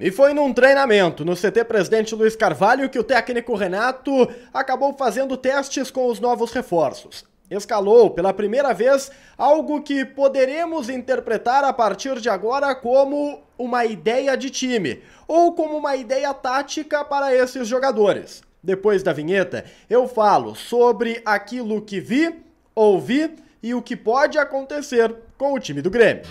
E foi num treinamento no CT Presidente Luiz Carvalho que o técnico Renato acabou fazendo testes com os novos reforços. Escalou pela primeira vez algo que poderemos interpretar a partir de agora como uma ideia de time ou como uma ideia tática para esses jogadores. Depois da vinheta, eu falo sobre aquilo que vi, ouvi e o que pode acontecer com o time do Grêmio.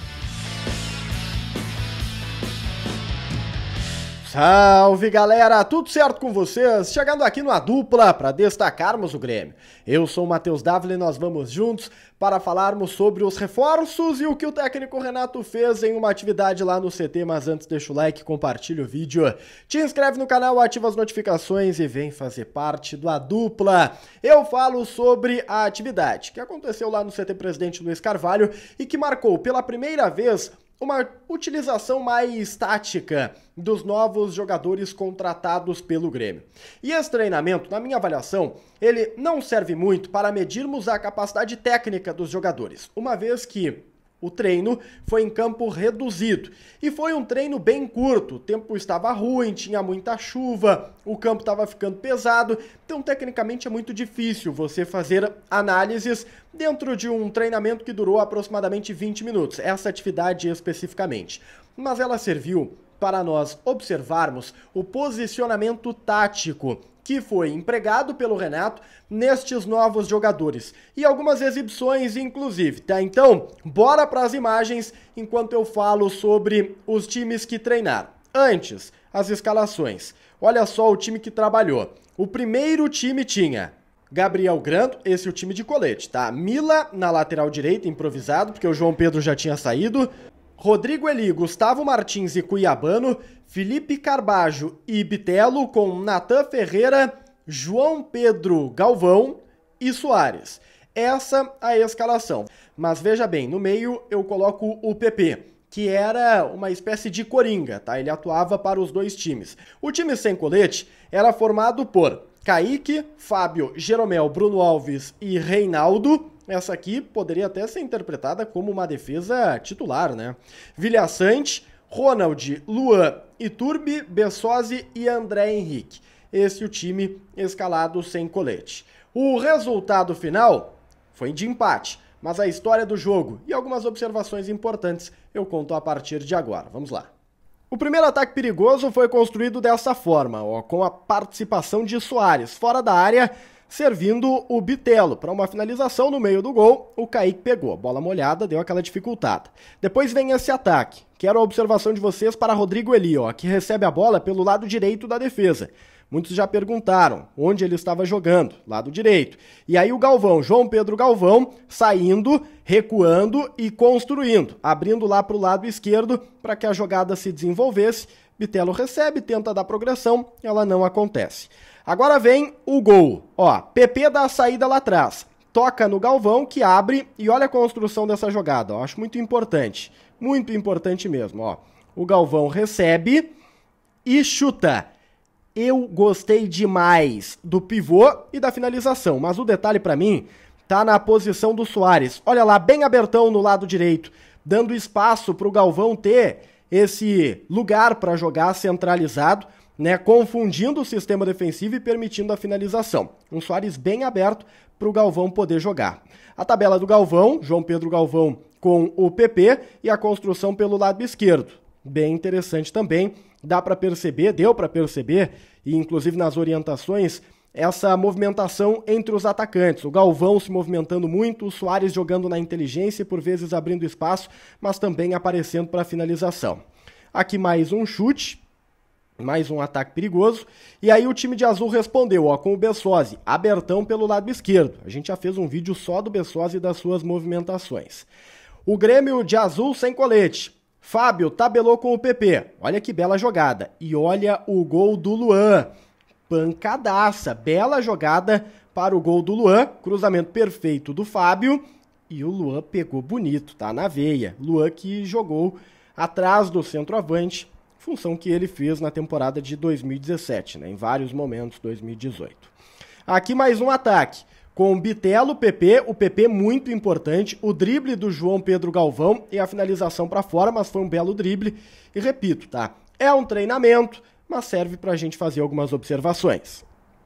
Salve galera, tudo certo com vocês? Chegando aqui no Dupla para destacarmos o Grêmio. Eu sou o Matheus Dávila e nós vamos juntos para falarmos sobre os reforços e o que o técnico Renato fez em uma atividade lá no CT. Mas antes, deixa o like, compartilha o vídeo, te inscreve no canal, ativa as notificações e vem fazer parte do Dupla. Eu falo sobre a atividade que aconteceu lá no CT Presidente Luiz Carvalho e que marcou pela primeira vez uma utilização mais tática dos novos jogadores contratados pelo Grêmio. E esse treinamento, na minha avaliação, ele não serve muito para medirmos a capacidade técnica dos jogadores, uma vez que o treino foi em campo reduzido e foi um treino bem curto. O tempo estava ruim, tinha muita chuva, o campo estava ficando pesado, então tecnicamente é muito difícil você fazer análises dentro de um treinamento que durou aproximadamente 20 minutos, essa atividade especificamente. Mas ela serviu para nós observarmos o posicionamento tático que foi empregado pelo Renato nestes novos jogadores. E algumas exibições, inclusive, tá? Então, bora para as imagens enquanto eu falo sobre os times que treinaram. Antes, as escalações. Olha só o time que trabalhou. O primeiro time tinha Gabriel Grando, esse é o time de colete, tá? Mila na lateral direita, improvisado, porque o João Pedro já tinha saído. Rodrigo Eli, Gustavo Martins e Cuiabano, Felipe Carbajo e Bitelo com Natan Ferreira, João Pedro Galvão e Soares. Essa a escalação. Mas veja bem, no meio eu coloco o PP, que era uma espécie de coringa, tá? Ele atuava para os dois times. O time sem colete era formado por Kaique, Fábio, Jeromel, Bruno Alves e Reinaldo essa aqui poderia até ser interpretada como uma defesa titular, né? Vilha Ronald, Luan, Iturbi, Bessosi e André Henrique. Esse é o time escalado sem colete. O resultado final foi de empate, mas a história do jogo e algumas observações importantes eu conto a partir de agora. Vamos lá. O primeiro ataque perigoso foi construído dessa forma, ó, com a participação de Soares fora da área servindo o Bitelo. Para uma finalização no meio do gol, o Kaique pegou. Bola molhada, deu aquela dificultada. Depois vem esse ataque. Quero a observação de vocês para Rodrigo Eli, ó, que recebe a bola pelo lado direito da defesa. Muitos já perguntaram onde ele estava jogando, lado direito. E aí o Galvão, João Pedro Galvão, saindo, recuando e construindo, abrindo lá para o lado esquerdo para que a jogada se desenvolvesse. Bitelo recebe, tenta dar progressão, ela não acontece. Agora vem o gol. Ó, PP dá a saída lá atrás. Toca no Galvão que abre e olha a construção dessa jogada. Ó, acho muito importante. Muito importante mesmo. Ó. O Galvão recebe e chuta. Eu gostei demais do pivô e da finalização, mas o detalhe para mim tá na posição do Soares. Olha lá, bem abertão no lado direito, dando espaço para o Galvão ter esse lugar para jogar centralizado né, confundindo o sistema defensivo e permitindo a finalização. Um Soares bem aberto para o Galvão poder jogar. A tabela do Galvão, João Pedro Galvão com o PP e a construção pelo lado esquerdo. Bem interessante também, dá para perceber, deu para perceber, e inclusive nas orientações, essa movimentação entre os atacantes. O Galvão se movimentando muito, o Soares jogando na inteligência, por vezes abrindo espaço, mas também aparecendo para finalização. Aqui mais um chute, mais um ataque perigoso. E aí o time de azul respondeu, ó, com o Bessosi, abertão pelo lado esquerdo. A gente já fez um vídeo só do Bessosi e das suas movimentações. O Grêmio de azul sem colete. Fábio tabelou com o PP. Olha que bela jogada. E olha o gol do Luan. Pancadaça, bela jogada para o gol do Luan, cruzamento perfeito do Fábio. E o Luan pegou bonito, tá na veia. Luan que jogou atrás do centroavante função que ele fez na temporada de 2017, né, em vários momentos 2018. Aqui mais um ataque. Com o Bitelo, PP, o PP muito importante, o drible do João Pedro Galvão e a finalização para fora, mas foi um belo drible. E repito, tá? É um treinamento, mas serve para a gente fazer algumas observações.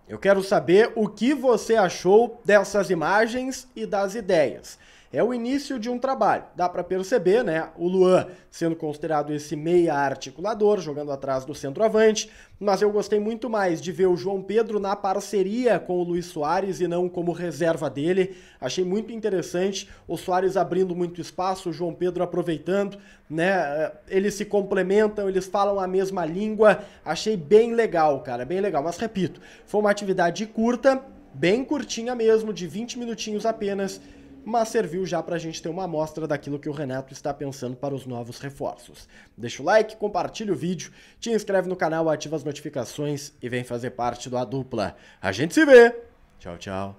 Eu quero saber o que você achou dessas imagens e das ideias é o início de um trabalho. Dá para perceber, né? O Luan sendo considerado esse meia articulador, jogando atrás do centroavante, mas eu gostei muito mais de ver o João Pedro na parceria com o Luiz Soares e não como reserva dele. Achei muito interessante o Soares abrindo muito espaço, o João Pedro aproveitando, né? Eh, eles se complementam, eles falam a mesma língua. Achei bem legal, cara, bem legal. Mas repito, foi uma atividade curta, bem curtinha mesmo, de 20 minutinhos apenas mas serviu já para a gente ter uma amostra daquilo que o Renato está pensando para os novos reforços. Deixa o like, compartilha o vídeo, te inscreve no canal, ativa as notificações e vem fazer parte do Dupla. A gente se vê! Tchau, tchau!